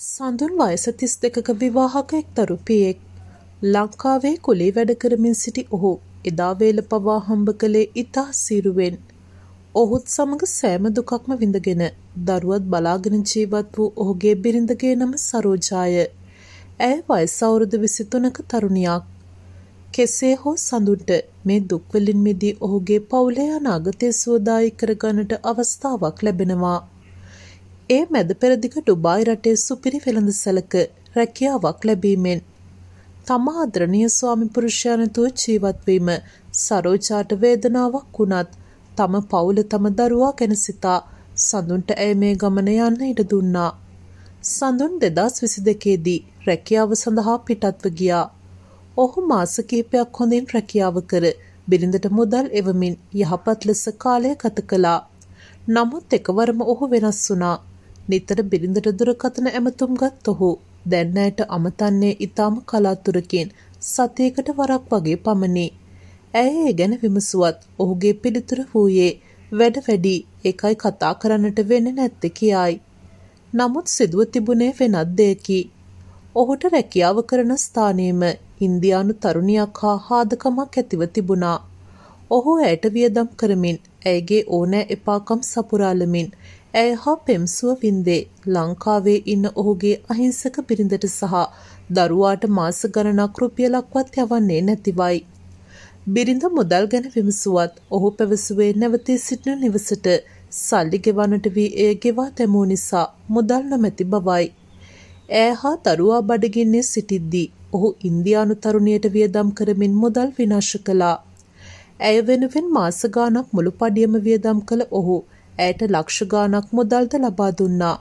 සඳුන් වයස තිස් දෙකක විවාහක එක් තරුපියෙක් ලංකාවේ කුලේ වැඩකරමින් සිටි ඔහු එදා වේල පවා හම්බ කළේ ඉතා සිරුවෙන් ඔහුත් සමග සෑම දුකක්ම විඳගෙන දරුවත් බලාගෙන ජීවත් වූ ඔහුගේ බිරිඳගේ නම සරෝජාය ඇය වයස අවුරුදු විසි තුනක තරුණියක් කෙසේ හෝ සඳුන්ට මේ දුක්වලින් මිදී ඔහුගේ පවුලේ අනාගතය සුවදායි කරගන්නට අවස්ථාවක් ලැබෙනවා ඒ මැද පෙරදිග ඩුබායි රටේ සුපිරි වෙළඳසැලක රැකියාවක් ලැබීමෙන් තමා ආදරණීය ස්වාමිපුරුෂයනතුව ජීවත්වීම සරෝජාට වේදනාවක් වුණත් තම පවුල තම දරුවා ගැන සිතා සඳුන්ට ඇය මේ ගමන යන්න ඉඩ දුන්නා. සඳුන් දෙදස් විසි දෙකේදී රැකියාව සඳහා පිටත්ව ගියා. ඔහු මාස කීපයක් හොඳින් රැකියාව කර බිරිඳට මුදල් එවමින් යහපත් ලෙස කාලය ගත කළා. නමුත් එකවරම ඔහු වෙනස් වුණා. නිතර බිරිඳට දුරකථන ඇමතුම් ගත් ඔහු දැන් ඇයට අමතන්නේ ඊටාම කලාතුරකින් සතියකට වරක් වගේ පමණි. ඇය ඒ ගැන විමසුවත් ඔහුගේ පිළිතුර වූයේ වැඩ වැඩි එකයි කතා කරන්නට වෙන්නේ නැත්තේ කියයි. නමුත් සිදුව තිබුණේ වෙනත් දෙයකි. ඔහුට රැකියාව කරන ස්ථානයේම ඉන්දියානු තරුණියක් හා හාදකමක් ඇතිව තිබුණා. ඔහු ඇයට වියදම් කරමින් ඇයගේ ඕනෑ එපාකම් සපුරාලමින් ඇය හා පෙම්සුව වින්දේ ලංකාවේ ඉන්න ඔහුගේ අහිංසක බිරිඳට සහ දරුවාට මාස ගණනක් රුපියලක්වත් යවන්නේ නැතිවයි. බිරිඳ මුදල් ගැන විමසුවත් ඔහු පැවසුවේ නැවතී සිටින නිවසට සල්ලි ගෙවන්නට වී එය ගෙවා තැමූ නිසා මුදල් නොමැති බවයි. ඇය හා දරුවා බඩගින්නේ සිටිද්දී ඔහු ඉන්දියානු තරුණියට වියදම් කරමින් මුදල් විනාශ කළා. ඇය වෙනුවෙන් මාස ගාණක් මුළු පඩියම වියදම් කළ ඔහු ඇයට ලක්ෂ ගාණක් මුදල්ද ලබා දුන්නා.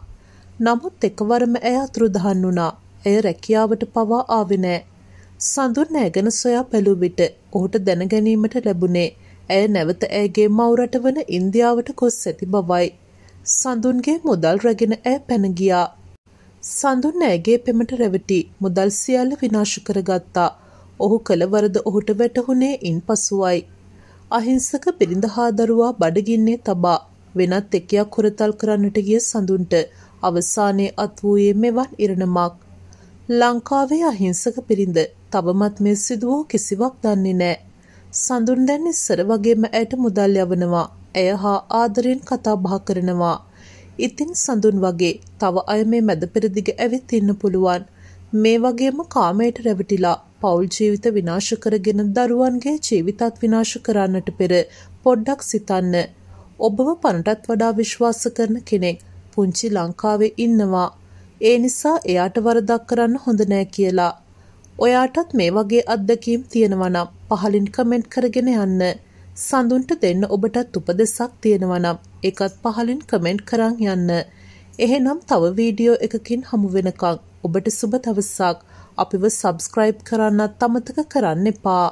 නමුත් එකවරම ඇය අතුරුදහන් වුණා. ඇය රැකියාවට පවා ආවේ නෑ. සඳුන් ඇගෙන සොයා බැලූ විට ඔහුට දැනගැනීමට ලැබුණේ ඇය නැවත ඇගේ මවරට වන ඉන්දියාවට ගොස් ඇති බවයි. සඳුන්ගේ මුදල් රැගෙන ඇය පැන ගියා. සඳුන් ඇගේ පෙමට රැවටි මුදල් සියල්ල විනාශ කරගත්තා. ඔහු කළ වරද ඔහුට වැටහුණේ ඉන් පසුවයි. අහිංසක බිරිඳ හා දරුවා බඩගින්නේ තබා වෙනත් එකයක් හොරතල් කරන්නට ගිය සඳුන්ට අවසානයේ අත් වූයේ මෙවන් ඉරණමක්. ලංකාවේ අහිංසක පිරිඳ තවමත් මේ සිදුවූ කිසිවක් දන්නේ නෑ. සඳුන් දැන් ඉස්සර වගේම ඇයට මුදල් යවනවා. ඇය හා ආදරයෙන් කතා බහ කරනවා. ඉතින් සඳුන් වගේ තව අය මේ මැද පෙරදිග ඇවිත් ඉන්න පුළුවන්. මේ වගේම කාමයට රැවටිලා පවුල් ජීවිත විනාශ කරගෙන දරුවන්ගේ ජීවිතත් විනාශ කරන්නට පෙර පොඩ්ඩක් සිතන්න. ඔබව පණටත් වඩා විශ්වාස කරන කෙනෙක් පුංචි ලංකාවේ ඉන්නවා. ඒ නිසා එයාට වරදක් කරන්න හොඳ නෑ කියලා. ඔයාටත් මේ වගේ අත්දැකීම් තියෙනවනම් පහලින් කමෙන්ට් කරගෙන යන්න. සඳුන්ට දෙන්න ඔබටත් උපදෙසක් තියෙනවනම් ඒකත් පහලින් කමෙන්ට් කරන් යන්න. එහෙනම් තව වීඩියෝ එකකින් හමු වෙනකන් ඔබට සුබ දවසක්. අපිව සබ්ස්ක්‍රයිබ් කරන්නත් අමතක කරන්න එපා.